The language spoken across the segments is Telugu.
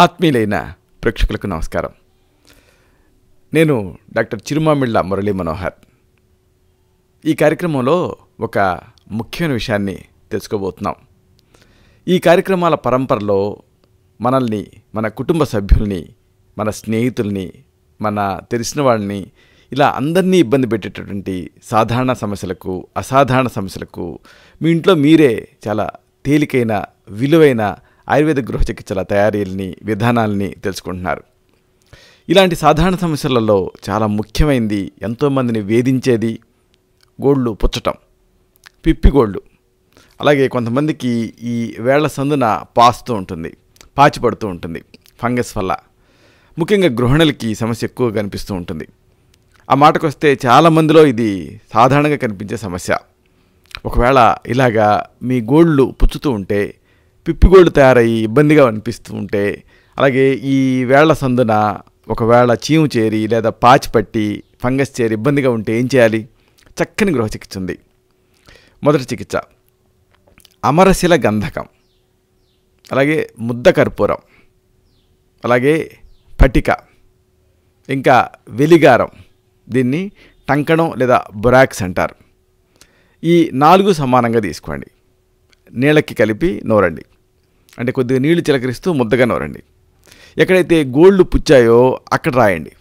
ఆత్మీయులైన ప్రేక్షకులకు నమస్కారం నేను డాక్టర్ చిరుమామిళ్ళ మురళీ మనోహర్ ఈ కార్యక్రమంలో ఒక ముఖ్యమైన విషయాన్ని తెలుసుకోబోతున్నాం ఈ కార్యక్రమాల పరంపరలో మనల్ని మన కుటుంబ సభ్యుల్ని మన స్నేహితుల్ని మన తెలిసిన వాళ్ళని ఇలా అందరినీ ఇబ్బంది పెట్టేటటువంటి సాధారణ సమస్యలకు అసాధారణ సమస్యలకు మీ ఇంట్లో మీరే చాలా తేలికైన విలువైన ఆయుర్వేద గృహ చికిత్సల తయారీల్ని విధానాల్ని తెలుసుకుంటున్నారు ఇలాంటి సాధారణ సమస్యలలో చాలా ముఖ్యమైనది ఎంతోమందిని వేధించేది గోళ్ళు పుచ్చటం పిప్పి గోళ్ళు అలాగే కొంతమందికి ఈ వేళ్ల సందున పాస్తూ ఉంటుంది పాచిపడుతూ ఉంటుంది ఫంగస్ వల్ల ముఖ్యంగా గృహిణులకి సమస్య ఎక్కువ కనిపిస్తూ ఉంటుంది ఆ మాటకు వస్తే చాలామందిలో ఇది సాధారణంగా కనిపించే సమస్య ఒకవేళ ఇలాగా మీ గోళ్ళు పుచ్చుతూ ఉంటే పిప్పిగోళ్ళు తయారయ్యి ఇబ్బందిగా అనిపిస్తూ ఉంటే అలాగే ఈ వేళ్ల సందున ఒకవేళ చీము చేరి లేదా పాచి పట్టి ఫంగస్ చేరి ఇబ్బందిగా ఉంటే ఏం చేయాలి చక్కని గృహ చికిత్స ఉంది మొదటి చికిత్స అమరశిల గంధకం అలాగే ముద్ద కర్పూరం అలాగే పటిక ఇంకా వెలిగారం దీన్ని టంకణం లేదా బొరాక్స్ అంటారు ఈ నాలుగు సమానంగా తీసుకోండి నీళ్ళకి కలిపి నోరండి అంటే కొద్దిగా నీళ్లు చిలకరిస్తూ ముద్దగా నవరండి ఎక్కడైతే గోళ్ళు పుచ్చాయో అక్కడ రాయండి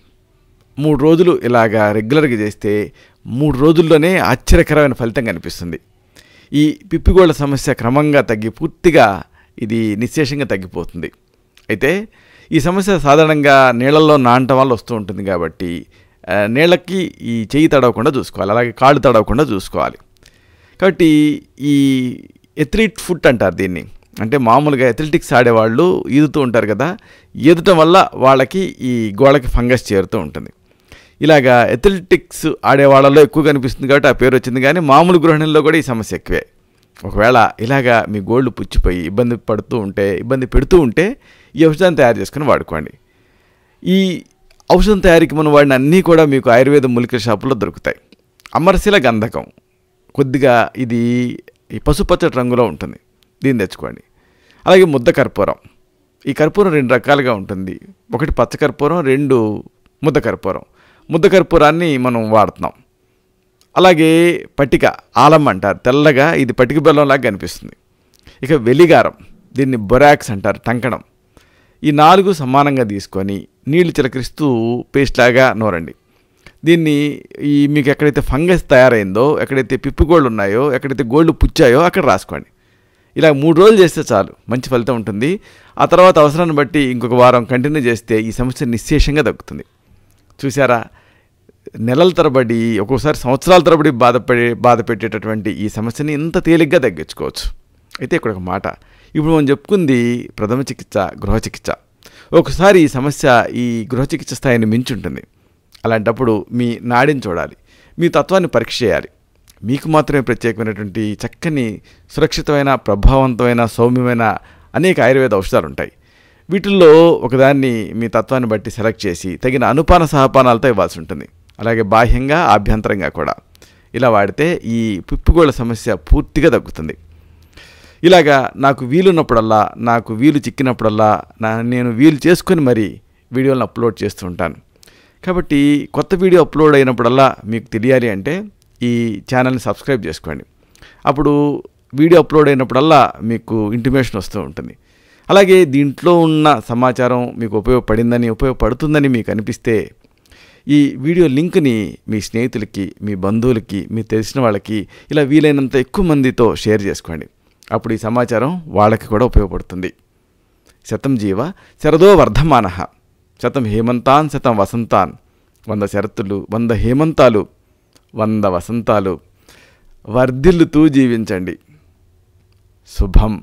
మూడు రోజులు ఇలాగా రెగ్యులర్గా చేస్తే మూడు రోజుల్లోనే ఆశ్చర్యకరమైన ఫలితం కనిపిస్తుంది ఈ పిప్పిగోళ్ల సమస్య క్రమంగా తగ్గి పూర్తిగా ఇది నిశ్శేషంగా తగ్గిపోతుంది అయితే ఈ సమస్య సాధారణంగా నీళ్ళల్లో నానటం వల్ల వస్తూ ఉంటుంది కాబట్టి నీళ్ళకి ఈ చెయ్యి తడవకుండా చూసుకోవాలి అలాగే కాళ్ళు తడవకుండా చూసుకోవాలి కాబట్టి ఈ ఎత్రిట్ ఫుట్ అంటారు దీన్ని అంటే మామూలుగా అథ్లెటిక్స్ ఆడేవాళ్ళు ఈదుతూ ఉంటారు కదా ఈదటం వల్ల వాళ్ళకి ఈ గోడకి ఫంగస్ చేరుతూ ఉంటుంది ఇలాగా ఎథ్లెటిక్స్ ఆడేవాళ్ళలో ఎక్కువ కనిపిస్తుంది కాబట్టి ఆ పేరు వచ్చింది కానీ మామూలు గృహిణుల్లో కూడా ఈ సమస్య ఎక్కువే ఒకవేళ ఇలాగా మీ గోళ్ళు పుచ్చిపోయి ఇబ్బంది పడుతూ ఉంటే ఇబ్బంది పెడుతూ ఉంటే ఈ ఔషధాన్ని తయారు చేసుకుని వాడుకోండి ఈ ఔషధం తయారీకి మనం వాడిన అన్నీ కూడా మీకు ఆయుర్వేద మూలికల షాపులో దొరుకుతాయి అమరశిల గంధకం కొద్దిగా ఇది ఈ పసుపచ్చటి రంగులో ఉంటుంది దీన్ని తెచ్చుకోండి అలాగే ముద్ద కర్పూరం ఈ కర్పూరం రెండు రకాలుగా ఉంటుంది ఒకటి పచ్చ కర్పూరం రెండు ముద్ద కర్పూరం ముద్ద కర్పూరాన్ని మనం వాడుతున్నాం అలాగే పటిక ఆలం అంటారు తెల్లగా ఇది పటిక బెల్లంలాగా కనిపిస్తుంది ఇక వెలిగారం దీన్ని బొరాక్స్ అంటారు టంకణం ఈ నాలుగు సమానంగా తీసుకొని నీళ్లు చిలకరిస్తూ పేస్ట్లాగా నోరండి దీన్ని ఈ మీకు ఎక్కడైతే ఫంగస్ తయారైందో ఎక్కడైతే పిప్పిగోళ్ళు ఉన్నాయో ఎక్కడైతే గోళ్ళు పుచ్చాయో అక్కడ రాసుకోండి ఇలా మూడు రోజులు చేస్తే చాలు మంచి ఫలితం ఉంటుంది ఆ తర్వాత అవసరాన్ని బట్టి ఇంకొక వారం కంటిన్యూ చేస్తే ఈ సమస్య నిశ్శేషంగా తగ్గుతుంది చూసారా నెలల తరబడి ఒక్కోసారి సంవత్సరాల తరబడి బాధపడే బాధ పెట్టేటటువంటి ఈ సమస్యని ఇంత తేలిగ్గా తగ్గించుకోవచ్చు అయితే ఇక్కడ ఒక మాట ఇప్పుడు మనం చెప్పుకుంది ప్రథమ చికిత్స గృహ చికిత్స ఒకసారి ఈ సమస్య ఈ గృహ చికిత్స స్థాయిని మించి ఉంటుంది అలాంటప్పుడు మీ నాడిని చూడాలి మీ తత్వాన్ని పరీక్ష చేయాలి మీకు మాత్రమే ప్రత్యేకమైనటువంటి చక్కని సురక్షితమైన ప్రభావవంతమైన సౌమ్యమైన అనేక ఆయుర్వేద ఔషధాలు ఉంటాయి వీటిల్లో ఒకదాన్ని మీ తత్వాన్ని బట్టి సెలెక్ట్ చేసి తగిన అనుపాన సహపానాలతో ఇవ్వాల్సి ఉంటుంది అలాగే బాహ్యంగా ఆభ్యంతరంగా కూడా ఇలా వాడితే ఈ పిప్పుగోళ్ళ సమస్య పూర్తిగా తగ్గుతుంది ఇలాగా నాకు వీలున్నప్పుడల్లా నాకు వీలు చిక్కినప్పుడల్లా నా నేను వీలు చేసుకొని మరి వీడియోలను అప్లోడ్ చేస్తూ ఉంటాను కాబట్టి కొత్త వీడియో అప్లోడ్ అయినప్పుడల్లా మీకు తెలియాలి అంటే ఈ ఛానల్ని సబ్స్క్రైబ్ చేసుకోండి అప్పుడు వీడియో అప్లోడ్ అయినప్పుడల్లా మీకు ఇంటిమేషన్ వస్తూ ఉంటుంది అలాగే దీంట్లో ఉన్న సమాచారం మీకు ఉపయోగపడిందని ఉపయోగపడుతుందని మీకు అనిపిస్తే ఈ వీడియో లింక్ని మీ స్నేహితులకి మీ బంధువులకి మీ తెలిసిన వాళ్ళకి ఇలా వీలైనంత ఎక్కువ మందితో షేర్ చేసుకోండి అప్పుడు ఈ సమాచారం వాళ్ళకి కూడా ఉపయోగపడుతుంది శతం జీవ శరదో వర్ధమాన శతం హేమంతాన్ శతం వసంతాన్ వంద శరత్తులు వంద హేమంతాలు వంద వసంతాలు వర్ధిల్లుతూ జీవించండి శుభం